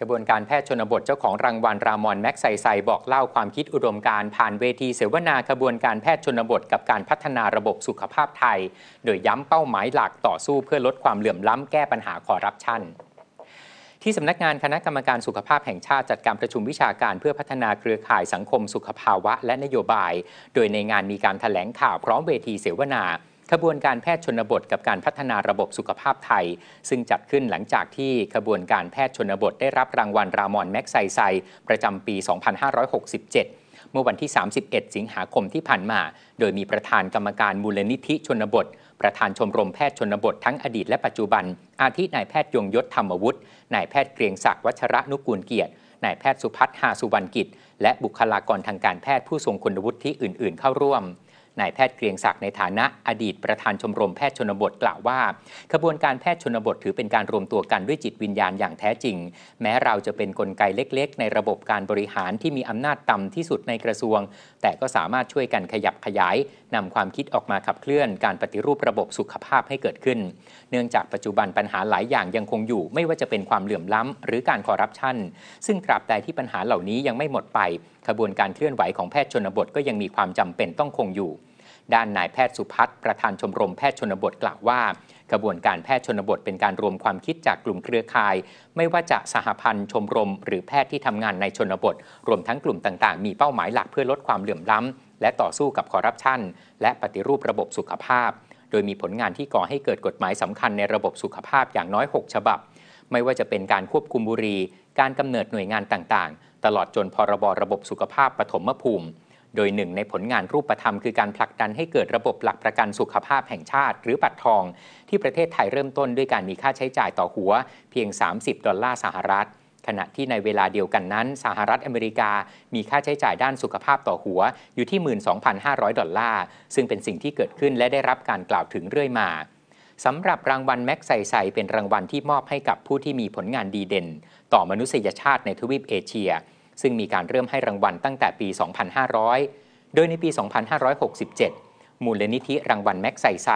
กระบวนการแพทย์ชนบทเจ้าของรางวัลรามอนแม็กไซไซบอกเล่าความคิดอุดมการผ่านเวทีเสวนากระบวนการแพทย์ชนบทกับการพัฒนาระบบสุขภาพไทย โดยย้ำเป้าหมายหลักต่อสู้เพื่อลดความเหลื่อมล้ำแก้ปัญหาคอร์รัปชัน ที่สำนักงานคณะกรรมการสุขภาพแห่งชาติจัดการประชุมวิชาการเพื่อพัฒนาเครือข่ายสังคม สุขภาวะและนโยบาย โดยในงานมีการถแถลงข่าวพร้อมเวทีเสวนาขบวนการแพทย์ชนบทกับการพัฒนาระบบสุขภาพไทย ซึ่งจัดขึ้นหลังจากที่ ขบวนการแพทย์ชนบทได้รับรางวัลรามอนแม็กไซไซ ประจำปี 2567 เมื่อวันที่ 31 สิงหาคมที่ผ่านมา โดยมีประธานกรรมการมูลนิธิชนบท ประธานชมรมแพทย์ชนบท ทั้งอดีตและปัจจุบัน อาทินายแพทย์ยงยศธรรมวุฒินายแพทย์เกรียงศักดิ์วัชระนุกูลเกียรตินายแพทย์สุพัฒน์หาสุวรรณกิจและบุคลากรทางการแพทย์ผู้ทรงคุณวุฒิอื่น ๆ เข้าร่วมนายแพทย์เกรียงศักดิ์ในฐานะอดีตประธานชมรมแพทย์ชนบทกล่าวว่าขบวนการแพทย์ชนบทถือเป็นการรวมตัวกันด้วยจิตวิญญาณอย่างแท้จริง แม้เราจะเป็นนกลไกเล็กๆ ในระบบการบริหารที่มีอำนาจต่ำที่สุดในกระทรวง แต่ก็สามารถช่วยกันขยับขยาย นำความคิดออกมาขับเคลื่อนการปฏิรูประบบสุขภาพให้เกิดขึ้นเนื่องจากปัจจุบันปัญหาหลายอย่างยังคงอยู่ ไม่ว่าจะเป็นความเหลื่อมล้ำหรือการคอร์รัปชันซึ่งตราบใดที่ปัญหาเหล่านี้ยังไม่หมดไปขบวนการเคลื่อนไหวของแพทย์ชนบทก็ยังมีความจำเป็นต้องคงอยู่ด้านนายแพทย์สุพัฒน์ประธานชมรมแพทย์ชนบทกล่าวว่า กระบวนการแพทย์ชนบทเป็นการรวมความคิดจากกลุ่มเครือข่าย ไม่ว่าจะสหพันธ์ชมรม หรือแพทย์ที่ทำงานในชนบท รวมทั้งกลุ่มต่างๆมีเป้าหมายหลักเพื่อลดความเหลื่อมล้ำ และต่อสู้กับคอร์รัปชันและปฏิรูประบบสุขภาพ โดยมีผลงานที่ก่อให้เกิดกฎหมายสำคัญในระบบสุขภาพอย่างน้อย 6 ฉบับ ไม่ว่าจะเป็นการควบคุมบุหรี่การกำเนิดหน่วยงานต่าง ๆ ตลอดจนพรบระบบสุขภาพปฐมภูมิโดยหนึ่งในผลงานรูปธรรมคือการผลักดันให้เกิดระบบหลักประกันสุขภาพแห่งชาติหรือบัตรทอง ที่ประเทศไทยเริ่มต้นด้วยการมีค่าใช้จ่ายต่อหัวเพียง 30 ดอลลาร์สหรัฐ ขณะที่ในเวลาเดียวกันนั้น สหรัฐอเมริกามีค่าใช้จ่ายด้านสุขภาพต่อหัวอยู่ที่ 12,500 ดอลลาร์ ซึ่งเป็นสิ่งที่เกิดขึ้นและได้รับการกล่าวถึงเรื่อยมาสำหรับรางวัลแม็กไซไซเป็นรางวัลที่มอบให้กับผู้ที่มีผลงานดีเด่น ต่อมนุษยชาติในทวีปเอเชียซึ่งมีการเริ่มให้รางวัลตั้งแต่ปี 2500 โดยในปี 2567 มูลนิธิรางวัลแม็กไซไซ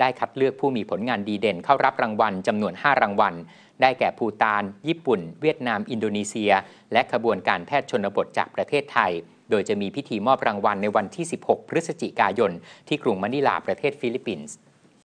ได้คัดเลือกผู้มีผลงานดีเด่นเข้ารับรางวัล จำนวน 5 รางวัล ได้แก่ภูตาน ญี่ปุ่น เวียดนาม อินโดนีเซีย และขบวนการแพทย์ชนบทจากประเทศไทย โดยจะมีพิธีมอบรางวัลในวันที่ 16 พฤศจิกายน ที่กรุงมะนิลาประเทศฟิลิปปินส์